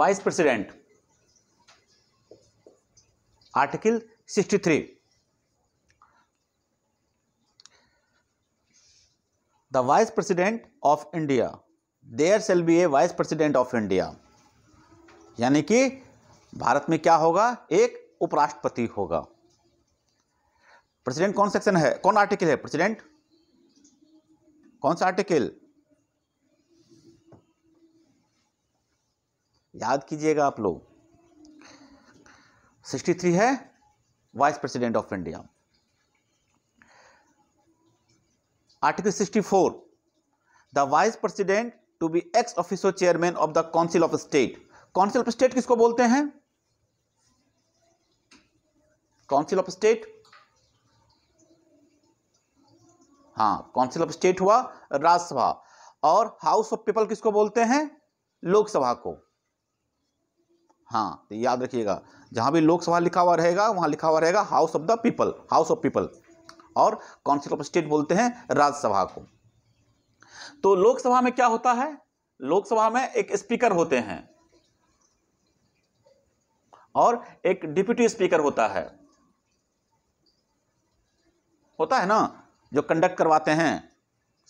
Vice president article 63 the vice president of India there shall be a vice president of India यानी कि भारत में क्या होगा एक उपराष्ट्रपति होगा प्रेसिडेंट कौन सेक्शन है कौन आर्टिकल है प्रेसिडेंट कौन सा आर्टिकल याद कीजिएगा आप लोग सिक्सटी थ्री है vice president of India article sixty four the vice president to be ex officio chairman of the council of state council of state किसको बोलते हैं काउंसिल ऑफ स्टेट हाँ काउंसिल ऑफ स्टेट हुआ राज्यसभा और house of people किसको बोलते हैं लोकसभा को हाँ तो याद रखिएगा जहाँ भी लोकसभा लिखा हुआ रहेगा वहाँ लिखा हुआ रहेगा house of the people house of people और काउंसिल ऑफ स्टेट बोलते हैं राज्यसभा को तो लोकसभा में क्या होता है लोकसभा में एक स्पीकर होते हैं और एक डिप्यूटी स्पीकर होता है होता है ना जो कंडक्ट करवाते हैं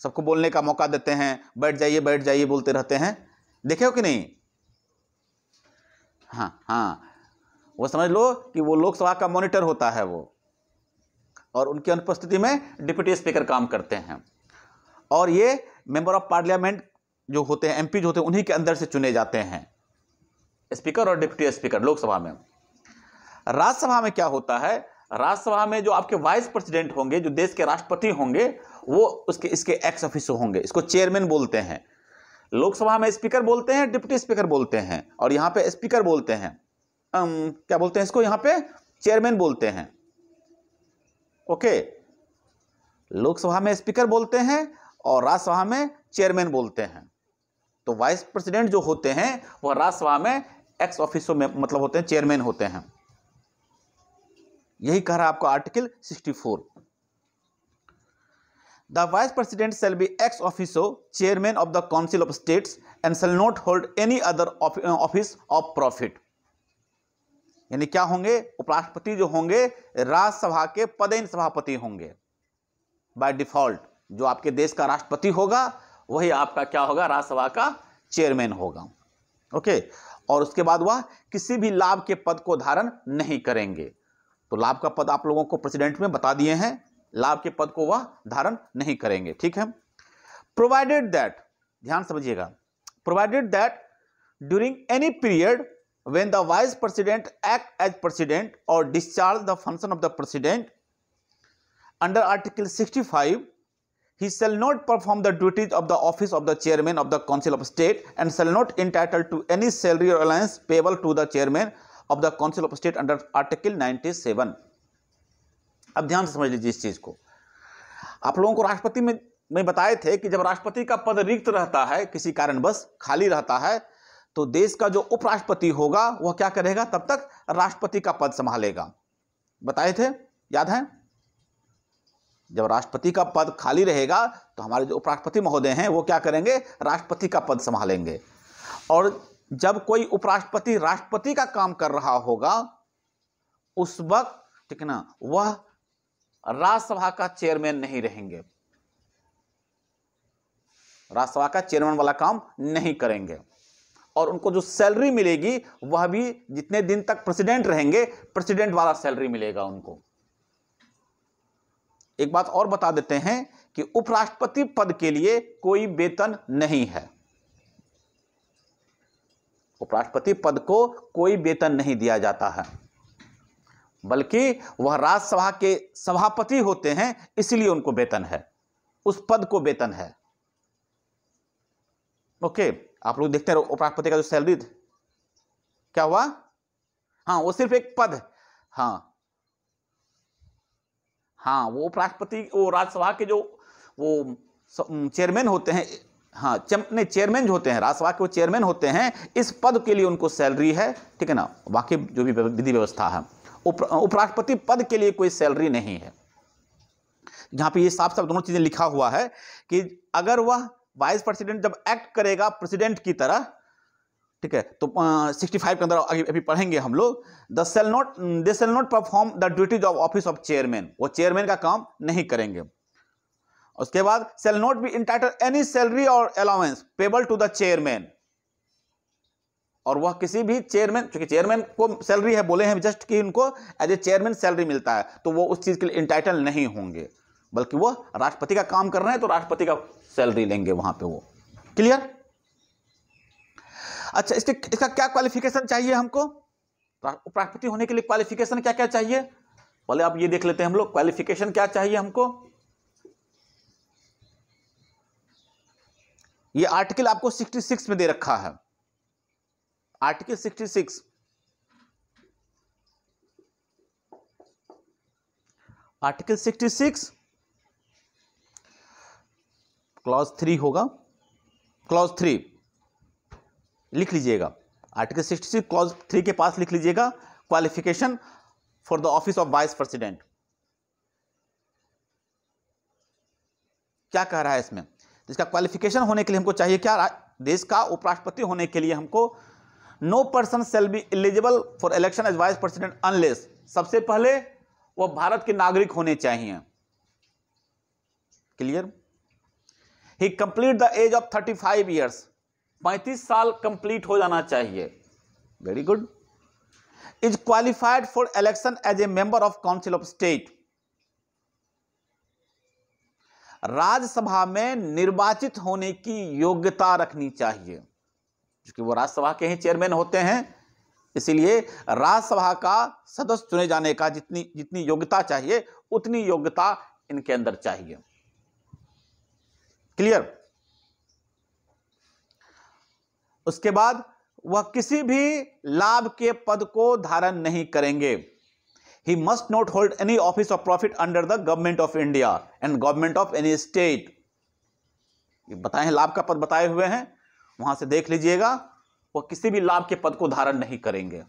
सबको बोलने का मौका देते हैं बैठ जाइए बैठ जाइए बोलते रहते हैं देखे हो कि नहीं हाँ हाँ वो समझ लो कि वो लोकसभा का मॉनिटर होता है वो और उनकी अनुपस्थिति में डिप्टी स्पीकर काम करते हैं और ये मेंबर ऑफ पार्लियामेंट जो होते हैं एमपी जो होते हैं उन्हीं के अंदर से चुने जाते हैं स्पीकर और डिप्टी स्पीकर लोकसभा में राज्यसभा में क्या होता है राज्यसभा में जो आपके वाइस प्रेसिडेंट होंगे जो देश के राष्ट्रपति होंगे वो उसके इसके एक्स ऑफिस होंगे इसको चेयरमैन बोलते हैं लोकसभा में स्पीकर बोलते हैं डिप्टी स्पीकर बोलते हैं और यहां पे स्पीकर बोलते हैं अम, क्या बोलते हैं इसको यहां पे चेयरमैन बोलते हैं ओके लोकसभा में स्पीकर बोलते हैं और राज्यसभा में चेयरमैन बोलते हैं तो वाइस प्रेसिडेंट जो होते हैं वह राज्यसभा में एक्स ऑफिसो में मतलब होते हैं चेयरमैन होते हैं यही कह रहा है आपका article sixty four the vice president shall be ex officio chairman of the council of states and shall not hold any other office of profit यानी क्या होंगे उपराष्ट्रपति जो होंगे राज्यसभा के पदेन सभापति होंगे बाय डिफॉल्ट जो आपके देश का राष्ट्रपति होगा वही आपका क्या होगा राज्यसभा का चेयरमैन होगा ओके और उसके बाद वह किसी भी लाभ के पद को धारण नहीं करेंगे तो लाभ का पद आप लोगों को प्रेसिडेंट में बता दिए हैं लाभ के पद को वह धारण नहीं करेंगे ठीक है प्रोवाइडेड दैट ध्यान समझिएगा provided that during any period when the vice president act as president और discharge the function of the president under article 65 five he shall not perform the duties of the office of the chairman of the council of state and shall not entitle to any salary और allowance payable to the chairman of the council of state under article ninety अब ध्यान से समझ लीजिए इस चीज़ को आप लोगों को राष्ट्रपति में मैं बताए थे कि जब राष्ट्रपति का पद रिक्त रहता है किसी कारणवश खाली रहता है तो देश का जो उपराष्ट्रपति होगा वह क्या करेगा तब तक राष्ट्रपति का पद संभालेगा बताए थे याद है जब राष्ट्रपति का पद खाली रहेगा तो हमारे जो उपराष्ट्रपति महोदय हैं वो क्या करेंगे राष्ट्रपति का पद संभालेंगे और जब कोई उपराष्ट्रपति राष्ट्रपति का काम कर रहा होगा उस वक्त ठीक है ना वह राज्यसभा का चेयरमैन नहीं रहेंगे राज्यसभा का चेयरमैन वाला काम नहीं करेंगे और उनको जो सैलरी मिलेगी वह भी जितने दिन तक प्रेसिडेंट रहेंगे प्रेसिडेंट वाला सैलरी मिलेगा उनको एक बात और बता देते हैं कि उपराष्ट्रपति पद के लिए कोई वेतन नहीं है उपराष्ट्रपति पद को कोई वेतन नहीं दिया जाता है बल्कि वह राज्यसभा के सभापति होते हैं इसलिए उनको वेतन है उस पद को वेतन है ओके आप लोग देखते हैं उपराष्ट्रपति का जो सैलरी क्या हुआ हाँ वो सिर्फ एक पद हाँ हाँ वो उपराष्ट्रपति वो राज्यसभा के जो वो चेयरमैन होते हैं हाँ नहीं चेयरमैन जो होते हैं राज्यसभा के वो चेयरमैन होते हैं इस पद के लिए उनको सैलरी है ठीक है ना बाकी जो भी विधि व्यवस्था है उपराष्ट्रपति पद के लिए कोई सैलरी नहीं है जहां पे ये साफ साफ दोनों चीज़ें लिखा हुआ है कि अगर वह वाइस प्रेसिडेंट जब एक्ट करेगा प्रेसिडेंट की तरह ठीक है तो सिक्सटी फाइव के अंदर अभी पढ़ेंगे हम लोग the shall not they shall not perform the duties of office of chairman वो चेयरमैन का काम नहीं करेंगे उसके बाद shall not be entitle any salary और allowance payable to the chairman और वह किसी भी चेयरमैन क्योंकि चेयरमैन को सैलरी है बोले हैं जस्ट कि उनको एज ए चेयरमैन सैलरी मिलता है तो वो उस चीज़ के लिए इंटाइटल नहीं होंगे बल्कि वो राष्ट्रपति का काम कर रहे हैं तो राष्ट्रपति का सैलरी लेंगे वहाँ पे वो क्लियर अच्छा इसके इसका क्या क्वालिफिकेशन चाहिए हमको उपराष्ट्रपति होने के लिए क्वालिफिकेशन क्या क्या चाहिए पहले आप ये देख लेते हैं हम लोग क्वालिफिकेशन क्या चाहिए हमको ये आर्टिकल आपको 66 में दे रखा है आर्टिकल 66 आर्टिकल 66 क्लॉज थ्री होगा क्लॉज थ्री लिख लीजिएगा आर्टिकल 66 क्लॉज थ्री के पास लिख लीजिएगा qualification for the office of vice president क्या कह रहा है इसमें इसका क्वालिफिकेशन होने के लिए हमको चाहिए क्या देश का उपराष्ट्रपति होने के लिए हमको no person shall be eligible for election as vice president unless सबसे पहले वह भारत के नागरिक होने चाहिए clear he complete the age of thirty five years पैंतीस साल कंप्लीट हो जाना चाहिए very good is qualified for election as a member of council of state Rajya Sabha में निर्वाचित होने की योग्यता रखनी चाहिए क्योंकि वो राज्यसभा के ही चेयरमैन होते हैं इसीलिए राज्यसभा का सदस्य चुने जाने का जितनी जितनी योग्यता चाहिए उतनी योग्यता इनके अंदर चाहिए क्लियर उसके बाद वह किसी भी लाभ के पद को धारण नहीं करेंगे he must not hold any office of profit under the government of India and government of any state बताए हैं लाभ का पद बताए हुए हैं वहां से देख लीजिएगा वो किसी भी लाभ के पद को धारण नहीं करेंगे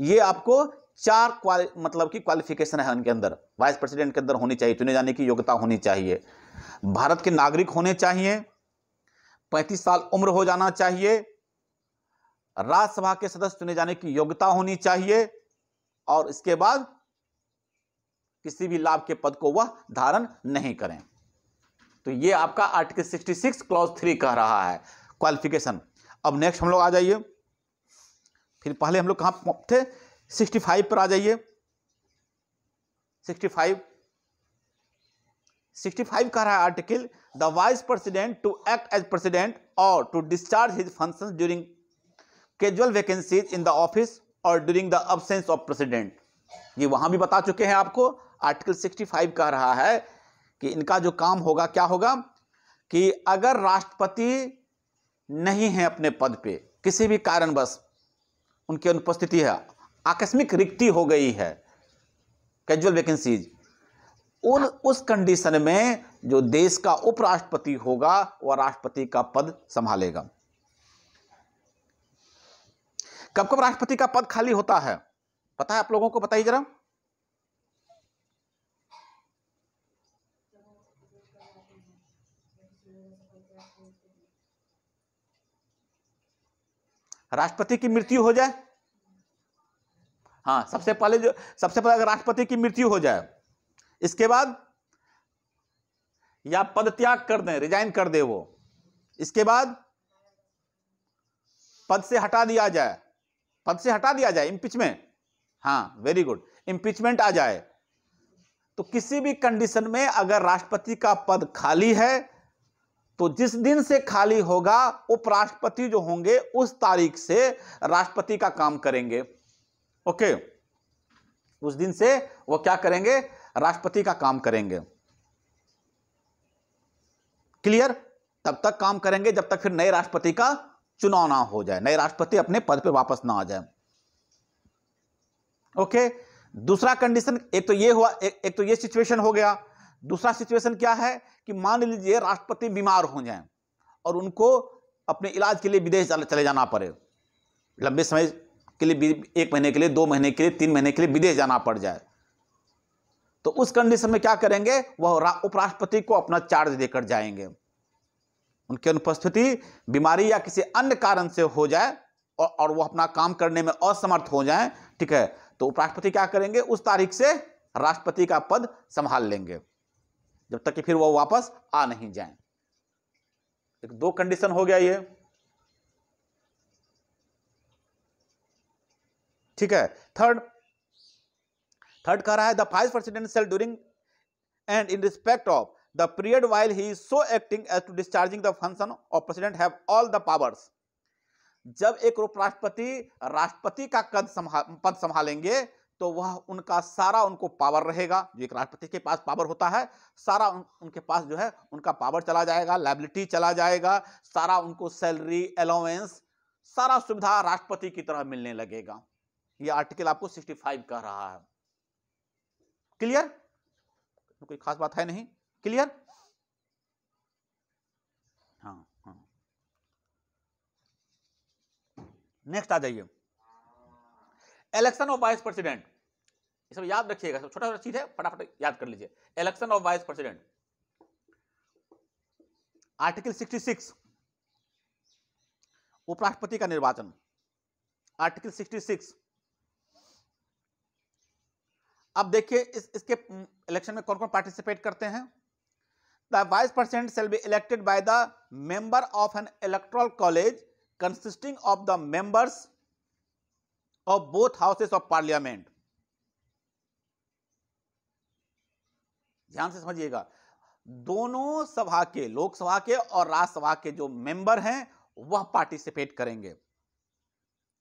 ये आपको चार क्वाल मतलब की क्वालिफिकेशन है उनके अंदर वाइस प्रेसिडेंट के अंदर होनी चाहिए चुने जाने की योग्यता होनी चाहिए भारत के नागरिक होने चाहिए पैंतीस साल उम्र हो जाना चाहिए राज्यसभा के सदस्य चुने जाने की योग्यता होनी चाहिए और इसके बाद किसी भी लाभ के पद को वह धारण नहीं करें तो ये आपका आर्टिकल 66 क्लॉज थ्री कह रहा है क्वालिफिकेशन अब नेक्स्ट हम लोग आ जाइए फिर पहले हम लोग कहाँ थे 65 पर आ जाइए 65 65 कह रहा है article the vice president to act as president और to discharge his function during casual vacancies in the office और during the absence of president ये वहां भी बता चुके हैं आपको आर्टिकल 65 कह रहा है कि इनका जो काम होगा क्या होगा कि अगर राष्ट्रपति नहीं है अपने पद पे किसी भी कारणवश उनकी अनुपस्थिति है आकस्मिक रिक्ति हो गई है कैजुअल वैकेंसीज उन उस कंडीशन में जो देश का उपराष्ट्रपति होगा वह राष्ट्रपति का पद संभालेगा कब कब राष्ट्रपति का पद खाली होता है पता है आप लोगों को बताइए जरा राष्ट्रपति की मृत्यु हो जाए हाँ सबसे पहले जो सबसे पहले अगर राष्ट्रपति की मृत्यु हो जाए इसके बाद या पद त्याग कर दें रिजाइन कर दे वो इसके बाद पद से हटा दिया जाए पद से हटा दिया जाए इम्पिचमेंट हाँ वेरी गुड इम्पिचमेंट आ जाए तो किसी भी कंडीशन में अगर राष्ट्रपति का पद खाली है तो जिस दिन से खाली होगा उपराष्ट्रपति जो होंगे उस तारीख से राष्ट्रपति का काम करेंगे ओके उस दिन से वो क्या करेंगे राष्ट्रपति का काम करेंगे क्लियर तब तक काम करेंगे जब तक फिर नए राष्ट्रपति का चुनाव ना हो जाए नए राष्ट्रपति अपने पद पे वापस ना आ जाए ओके दूसरा कंडीशन एक तो ये हुआ एक, एक तो ये सिचुएशन हो गया दूसरा सिचुएशन क्या है कि मान लीजिए राष्ट्रपति बीमार हो जाएं और उनको अपने इलाज के लिए विदेश चले जाना पड़े लंबे समय के लिए एक महीने के लिए दो महीने के लिए तीन महीने के लिए विदेश जाना पड़ जाए तो उस कंडीशन में क्या करेंगे वह उपराष्ट्रपति को अपना चार्ज देकर जाएंगे उनकी अनुपस्थिति बीमारी या किसी अन्य कारण से हो जाए और, और वह अपना काम करने में असमर्थ हो जाए ठीक है तो उपराष्ट्रपति क्या करेंगे उस तारीख से राष्ट्रपति का पद संभाल लेंगे जब तक कि फिर वो वापस आ नहीं जाए एक दो कंडीशन हो गया ये ठीक है थर्ड थर्ड कह रहा है the vice president shall during and in respect of the period while he is so acting as to discharging the function of president have all the powers जब एक उपराष्ट्रपति राष्ट्रपति का कद संभाल पद संभालेंगे तो वह उनका सारा उनको पावर रहेगा जो एक राष्ट्रपति के पास पावर होता है सारा उन, उनके पास जो है उनका पावर चला जाएगा लाइबिलिटी चला जाएगा सारा उनको सैलरी अलाउंस सारा सुविधा राष्ट्रपति की तरह मिलने लगेगा ये आर्टिकल आपको 65 कह रहा है क्लियर कोई खास बात है नहीं क्लियर हाँ हाँ नेक्स्ट आ जाइए इलेक्शन ऑफ वाइस प्रेसिडेंट ये सब याद रखिएगा सब छोटा छोटा चीज है फटाफट याद कर लीजिए election of vice president article 66 उपराष्ट्रपति का निर्वाचन आर्टिकल 66 अब देखिए इस इसके इलेक्शन में कौन कौन पार्टिसिपेट करते हैं the vice president shall be elected by the member of an electoral college consisting of the members of both houses of parliament ध्यान से समझिएगा दोनों सभा के लोकसभा के और राज्यसभा के जो मेंबर हैं वह पार्टिसिपेट करेंगे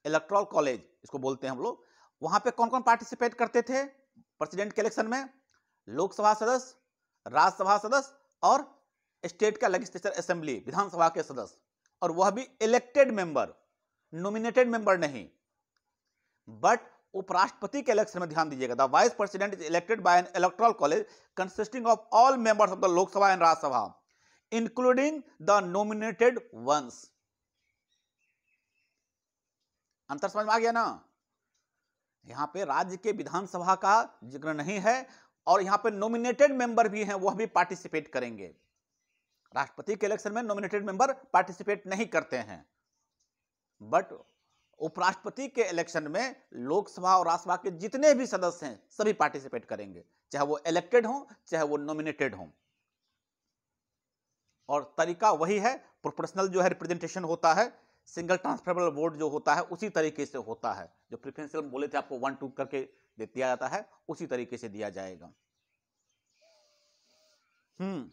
इलेक्ट्रोल कॉलेज इसको बोलते हैं हम लोग वहां पे कौन कौन पार्टिसिपेट करते थे प्रेसिडेंट के इलेक्शन में लोकसभा सदस्य राज्यसभा सदस्य और स्टेट का लेजिस्लेचर असेंबली विधानसभा के सदस्य और वह भी इलेक्टेड मेंबर नॉमिनेटेड मेंबर नहीं बट उपराष्ट्रपति के इलेक्शन में ध्यान दीजिएगा the vice president is elected by an electoral college consisting of all members of the Lok Sabha and Rajya Sabha including the nominated ones अंतर समझ में आ गया ना यहां पे राज्य के विधानसभा का जिक्र नहीं है और यहां पे नॉमिनेटेड मेंबर भी हैं वह भी पार्टिसिपेट करेंगे राष्ट्रपति के इलेक्शन में नॉमिनेटेड मेंबर पार्टिसिपेट नहीं करते हैं बट उपराष्ट्रपति के इलेक्शन में लोकसभा और राज्यसभा के जितने भी सदस्य हैं सभी पार्टिसिपेट करेंगे चाहे वो इलेक्टेड हों चाहे वो नॉमिनेटेड हों और तरीका वही है प्रोपोर्शनल जो है रिप्रेजेंटेशन होता है सिंगल ट्रांसफरेबल वोट जो होता है उसी तरीके से होता है जो प्रिफ्रेंशियल बोले थे आपको वन टू करके दिया जाता है उसी तरीके से दिया जाएगा हम्म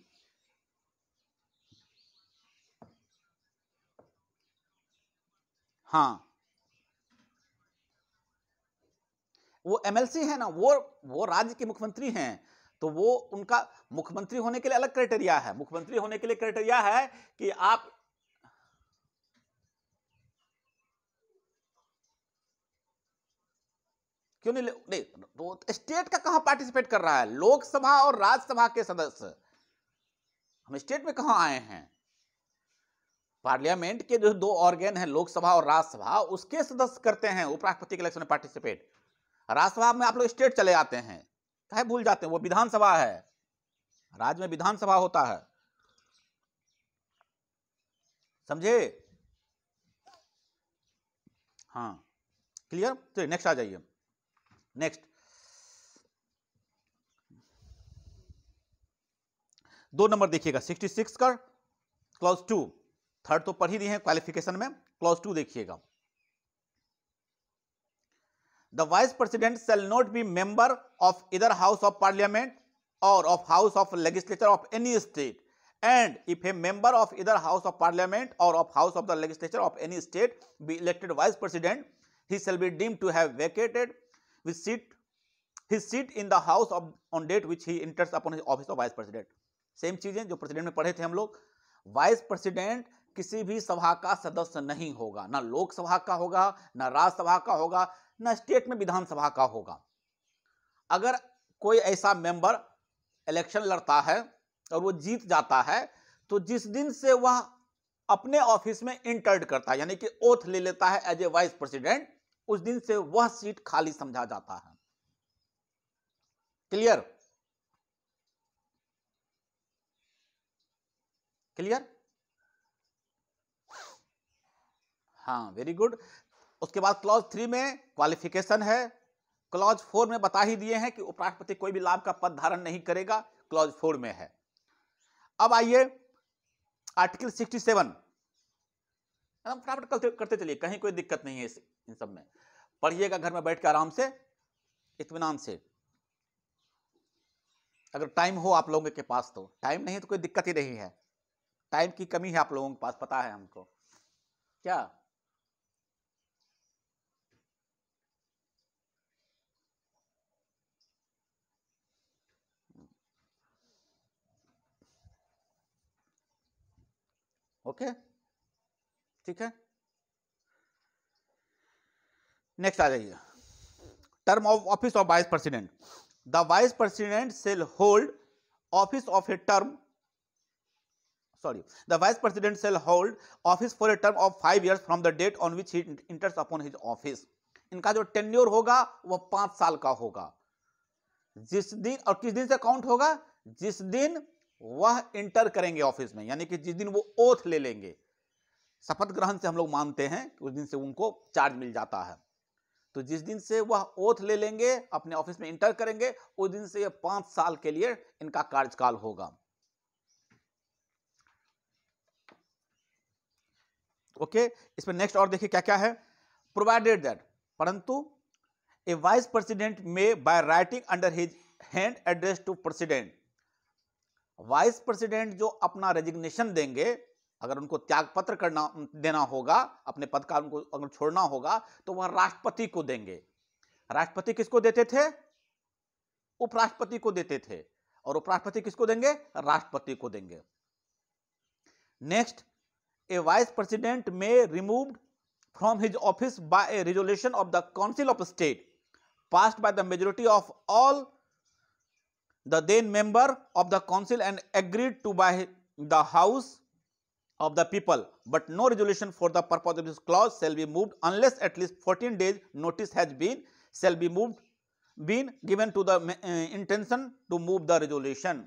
हाँ वो एमएलसी है ना वो वो राज्य के मुख्यमंत्री हैं तो वो उनका मुख्यमंत्री होने के लिए अलग क्राइटेरिया है मुख्यमंत्री होने के लिए क्राइटेरिया है कि आप क्यों नहीं नहीं तो स्टेट का कहां पार्टिसिपेट कर रहा है लोकसभा और राज्यसभा के सदस्य हम स्टेट में कहां आए हैं पार्लियामेंट के जो दो ऑर्गेन है लोकसभा और राज्यसभा उसके सदस्य करते हैं उपराष्ट्रपति के इलेक्शन में पार्टिसिपेट राज्यसभा में आप लोग स्टेट चले जाते हैं कहे भूल जाते हैं वो विधानसभा है राज्य में विधानसभा होता है समझे हाँ क्लियर तो नेक्स्ट आ जाइए नेक्स्ट दो नंबर देखिएगा सिक्सटी सिक्स का क्लॉज टू थर्ड तो पढ़ ही दिए हैं क्वालिफिकेशन में क्लॉज टू देखिएगा the vice president shall not be member of either house of parliament or of house of legislature of any state and if a member of either house of parliament or of house of the legislature of any state be elected vice president he shall be deem to have vacated with seat he seat in the house of on date which he enters upon office of vice president same चीजें जो president में पढ़े थे हम लोग vice president किसी भी सभा का सदस्य नहीं होगा ना लोकसभा का होगा ना राज्यसभा का होगा न स्टेट में विधानसभा का होगा अगर कोई ऐसा मेंबर इलेक्शन लड़ता है और वो जीत जाता है तो जिस दिन से वह अपने ऑफिस में इंटर्ड करता है यानी कि ओथ ले लेता है एज ए वाइस प्रेसिडेंट उस दिन से वह सीट खाली समझा जाता है क्लियर क्लियर हाँ वेरी गुड उसके बाद क्लॉज थ्री में क्वालिफिकेशन है क्लॉज फोर में बता ही दिए हैं कि उपराष्ट्रपति कोई भी लाभ का पद धारण नहीं करेगा क्लॉज फोर में है अब आइए आर्टिकल सिक्सटी सेवन फटाफट करते चलिए कहीं कोई दिक्कत नहीं है इस इन सब में पढ़िएगा घर में बैठ के आराम से इतमान से अगर टाइम हो आप लोगों के पास तो टाइम नहीं तो कोई दिक्कत ही नहीं है टाइम की कमी है आप लोगों के पास पता है हमको क्या ओके ठीक है नेक्स्ट आ जाइए term of office of vice president the vice president shall hold office of a term sorry the vice president shall hold office for a term of five years from the date on which he enters upon his office इनका जो tenure होगा वह पांच साल का होगा जिस दिन और किस दिन से काउंट होगा जिस दिन वह इंटर करेंगे ऑफिस में यानी कि जिस दिन वो ओथ ले लेंगे शपथ ग्रहण से हम लोग मानते हैं कि उस दिन से उनको चार्ज मिल जाता है तो जिस दिन से वह ओथ ले लेंगे अपने ऑफिस में इंटर करेंगे उस दिन से यह पांच साल के लिए इनका कार्यकाल होगा ओके इसमें नेक्स्ट और देखिए क्या क्या है प्रोवाइडेड दैट परंतु a vice president may by writing under his hand address to president vice president जो अपना रेजिग्नेशन देंगे अगर उनको त्याग पत्र करना देना होगा अपने पद का उनको अगर छोड़ना होगा तो वह राष्ट्रपति को देंगे राष्ट्रपति किसको देते थे उपराष्ट्रपति को देते थे और उपराष्ट्रपति किसको देंगे राष्ट्रपति को देंगे next a vice president may removed from his office by a resolution of the council of state passed by the majority of all the then member of the council and agreed to by the house of the people but no resolution for the purpose of this clause shall be moved unless at least 14 days notice has been shall be moved been given to the uh, intention to move the resolution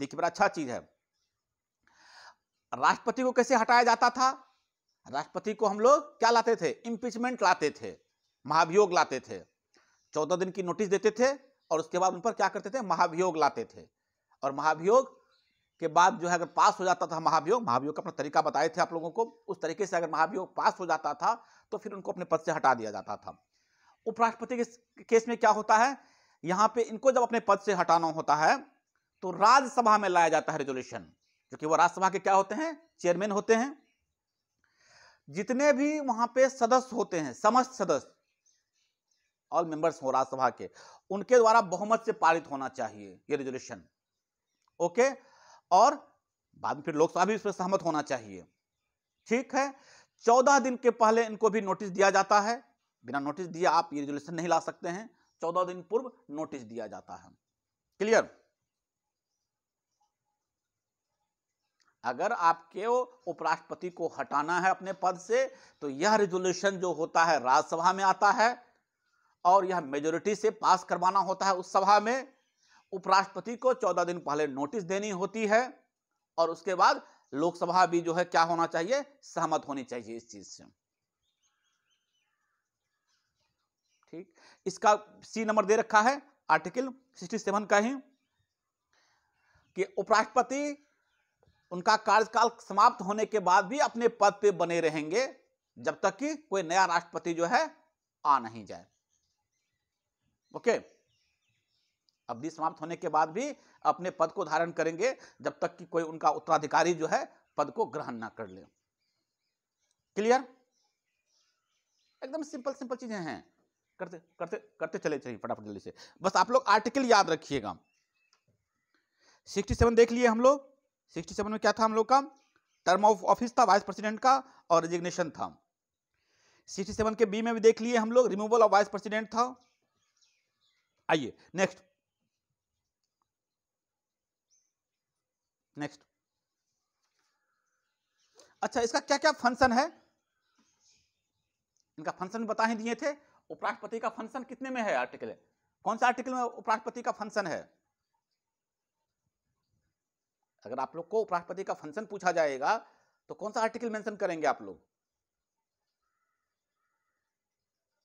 देखिए बड़ा अच्छा चीज है राष्ट्रपति को कैसे हटाया जाता था राष्ट्रपति को हम लोग क्या लाते थे इम्पीचमेंट लाते थे महाभियोग लाते थे चौदह दिन की नोटिस देते थे और उसके बाद उन पर क्या करते थे महाभियोग लाते थे और महाभियोग के बाद जो है अगर पास हो जाता था महाभियोग महाभियोग का अपना तरीका बताए थे आप लोगों को उस तरीके से अगर महाभियोग पास हो जाता था तो फिर उनको अपने पद से हटा दिया जाता था उपराष्ट्रपति के केस में क्या होता है यहाँ पे इनको जब अपने पद से हटाना होता है तो राज्यसभा में लाया जाता है रेजोल्यूशन क्योंकि वो राज्यसभा के क्या होते हैं चेयरमैन होते हैं जितने भी वहां पे सदस्य होते हैं समस्त सदस्य ऑल मेंबर्स हो राज्यसभा के उनके द्वारा बहुमत से पारित होना चाहिए ये रेजोल्यूशन ओके और बाद में फिर लोकसभा भी इस पर सहमत होना चाहिए ठीक है चौदह दिन के पहले इनको भी नोटिस दिया जाता है बिना नोटिस दिए आप ये रेजोल्यूशन नहीं ला सकते हैं चौदह दिन पूर्व नोटिस दिया जाता है क्लियर अगर आपके उपराष्ट्रपति को हटाना है अपने पद से तो यह रेजोल्यूशन जो होता है राज्यसभा में आता है और यह मेजोरिटी से पास करवाना होता है उस सभा में उपराष्ट्रपति को चौदह दिन पहले नोटिस देनी होती है और उसके बाद लोकसभा भी जो है क्या होना चाहिए सहमत होनी चाहिए इस चीज से ठीक इसका सी नंबर दे रखा है आर्टिकल 67 का ही कि उपराष्ट्रपति उनका कार्यकाल समाप्त होने के बाद भी अपने पद पे बने रहेंगे जब तक कि कोई नया राष्ट्रपति जो है आ नहीं जाए ओके अवधि समाप्त होने के बाद भी अपने पद को धारण करेंगे जब तक कि कोई उनका उत्तराधिकारी जो है पद को ग्रहण ना कर ले क्लियर एकदम सिंपल सिंपल चीजें हैं करते करते करते चले चलिए फटाफट जल्दी से बस आप लोग आर्टिकल याद रखिएगा सिक्सटी सेवन देख लिए हम लोग सिक्सटी सेवन में क्या था हम लोग का टर्म ऑफ ऑफिस था वाइस प्रेसिडेंट का और रेजिग्नेशन था सिक्सटी सेवन के बी में भी देख लिए हम लोग रिमूवल ऑफ वाइस प्रेसिडेंट था आइए नेक्स्ट नेक्स्ट अच्छा इसका क्या क्या फंक्शन है इनका फंक्शन बता ही दिए थे उपराष्ट्रपति का फंक्शन कितने में है आर्टिकल कौन सा आर्टिकल में उपराष्ट्रपति का फंक्शन है अगर आप लोग को उपराष्ट्रपति का फंक्शन पूछा जाएगा तो कौन सा आर्टिकल मेंशन करेंगे आप लोग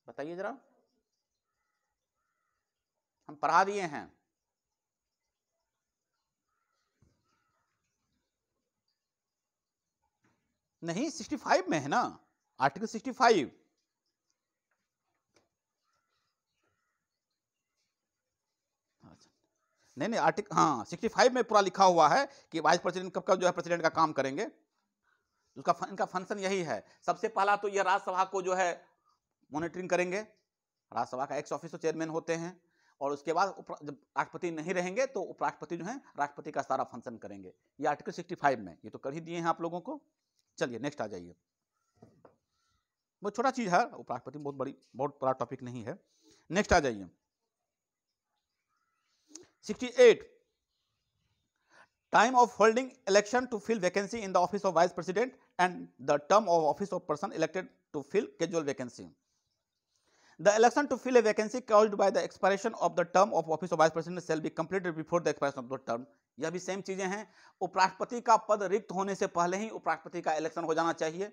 बताइए जरा हम पढ़ा दिए हैं नहीं 65 में है ना आर्टिकल 65 नहीं नहीं आर्टिकल हाँ 65 में पूरा लिखा हुआ है कि वाइस प्रेसिडेंट कब कब जो है प्रेसिडेंट का काम करेंगे तो उसका इनका फंक्शन यही है सबसे पहला तो यह राज्यसभा को जो है मॉनिटरिंग करेंगे राज्यसभा का एक्स ऑफिस चेयरमैन होते हैं और उसके बाद जब राष्ट्रपति नहीं रहेंगे तो उपराष्ट्रपति जो है राष्ट्रपति का सारा फंक्शन करेंगे ये आर्टिकल 65 में ये तो कर ही दिए हैं आप लोगों को चलिए नेक्स्ट आ जाइए बहुत छोटा चीज़ है उपराष्ट्रपति बहुत बड़ी बहुत बड़ा टॉपिक नहीं है नेक्स्ट आ जाइए 68 time of holding election to fill vacancy in the office of vice president and the term of office of person elected to fill casual vacancy The election to fill a vacancy caused by the expiration of the term of office of vice president shall be completed before the expiration of the term. यह भी same चीजें हैं उपराष्ट्रपति का पद रिक्त होने से पहले ही उपराष्ट्रपति का इलेक्शन हो जाना चाहिए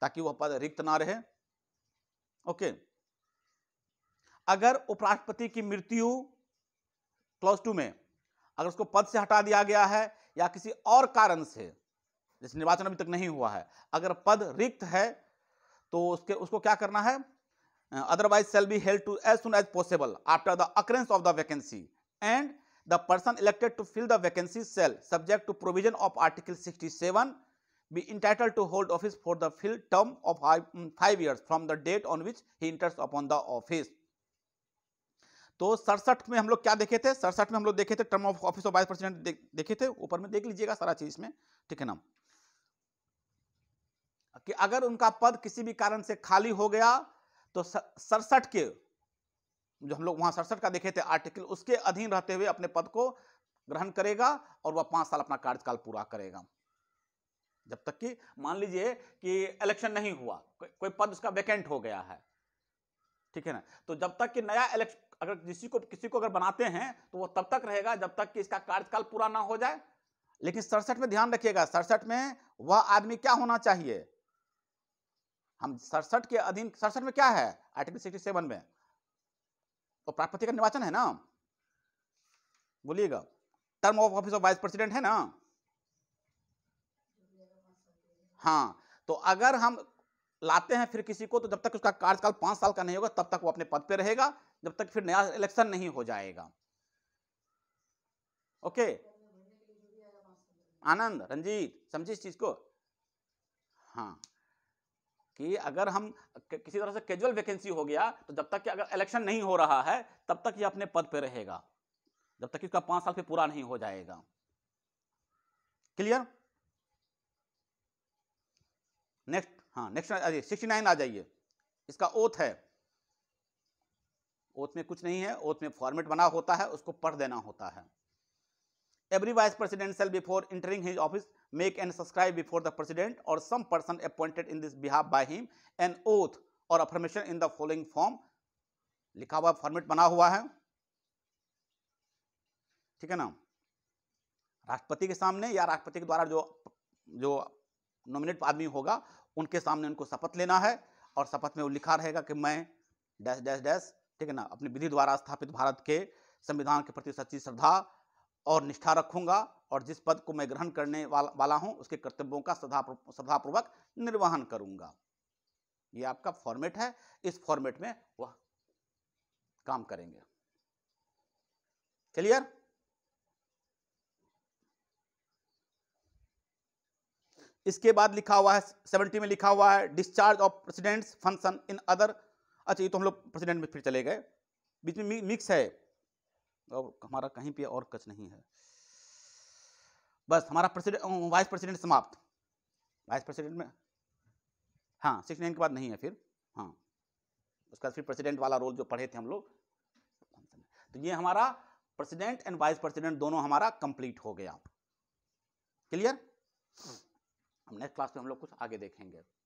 ताकि वह पद रिक्त ना रहे ओके okay. अगर उपराष्ट्रपति की मृत्यु क्लॉज टू में अगर उसको पद से हटा दिया गया है या किसी और कारण से जैसे निर्वाचन अभी तक नहीं हुआ है अगर पद रिक्त है तो उसके उसको क्या करना है otherwise shall be held to as soon as possible after the occurrence of the vacancy and the person elected to fill the vacancy shall subject to provision of article sixty seven be entitled to hold office for the full term of five years from the date on which he enters upon the office तो सड़सठ में हम लोग क्या देखे थे सड़सठ में हम लोग देखे थे term of office of vice president देखे थे ऊपर में देख लीजिएगा सारा चीज में ठीक है ना कि अगर उनका पद किसी भी कारण से खाली हो गया तो सड़सठ के जो हम लोग वहां सड़सठ का देखे थे आर्टिकल उसके अधीन रहते हुए अपने पद को ग्रहण करेगा और वह पांच साल अपना कार्यकाल पूरा करेगा जब तक कि मान लीजिए कि इलेक्शन नहीं हुआ को, कोई पद उसका वैकेंट हो गया है ठीक है ना तो जब तक कि नया इलेक्शन अगर किसी को किसी को अगर बनाते हैं तो वो तब तक रहेगा जब तक कि इसका कार्यकाल पूरा ना हो जाए लेकिन सड़सठ में ध्यान रखिएगा सड़सठ में वह आदमी क्या होना चाहिए हम सड़सठ के अधीन सड़सठ में क्या है आर्टिकल सिक्सटी सेवन में तो प्राप्ति का निर्वाचन है ना बोलिएगा term of office of vice president है ना हाँ तो अगर हम लाते हैं फिर किसी को तो जब तक उसका कार्यकाल पांच साल का नहीं होगा तब तक वो अपने पद पे रहेगा जब तक फिर नया इलेक्शन नहीं हो जाएगा ओके आनंद रंजीत समझिए इस चीज को हाँ कि अगर हम किसी तरह से कैजुअल वैकेंसी हो गया तो जब तक कि अगर इलेक्शन नहीं हो रहा है तब तक ये अपने पद पे रहेगा जब तक कि उसका साल पे पूरा नहीं हो जाएगा क्लियर नेक्स्ट हाँ नेक्स्ट अरे सिक्सटी नाइन आ जाइए इसका ओथ है ओथ में कुछ नहीं है ओथ में फॉर्मेट बना होता है उसको पढ़ देना होता है every vice president shall before entering his office make and subscribe before the president or some person appointed in this behalf by him an oath or affirmation in the following form लिखा हुआ format बना हुआ है ठीक है ना राष्ट्रपति के सामने या राष्ट्रपति के द्वारा जो जो नॉमिनेट आदमी होगा उनके सामने उनको शपथ लेना है और शपथ में वो लिखा रहेगा कि मैं डैश डैश डैश ठीक है ना अपनी विधि द्वारा स्थापित भारत के संविधान के प्रति सच्ची श्रद्धा और निष्ठा रखूंगा और जिस पद को मैं ग्रहण करने वाला वाला हूँ उसके कर्तव्यों का श्रद्धापूर्वक निर्वहन करूँगा ये आपका फॉर्मेट है इस फॉर्मेट में वह काम करेंगे क्लियर इसके बाद लिखा हुआ है सेवेंटी में लिखा हुआ है discharge of president's functions in other अच्छा ये तो हम लोग प्रेसिडेंट में फिर चले गए बीच में मिक्स है और हमारा कहीं पे और कच नहीं है बस हमारा प्रेसिडेंट वाइस प्रेसिडेंट समाप्त वाइस प्रेसिडेंट में हाँ सिक्सटी नाइन के बाद नहीं है फिर हाँ उसके बाद फिर प्रेसिडेंट वाला रोल जो पढ़े थे हम लोग तो ये हमारा प्रेसिडेंट एंड वाइस प्रेसिडेंट दोनों हमारा कंप्लीट हो गया क्लियर हम नेक्स्ट क्लास में हम लोग कुछ आगे देखेंगे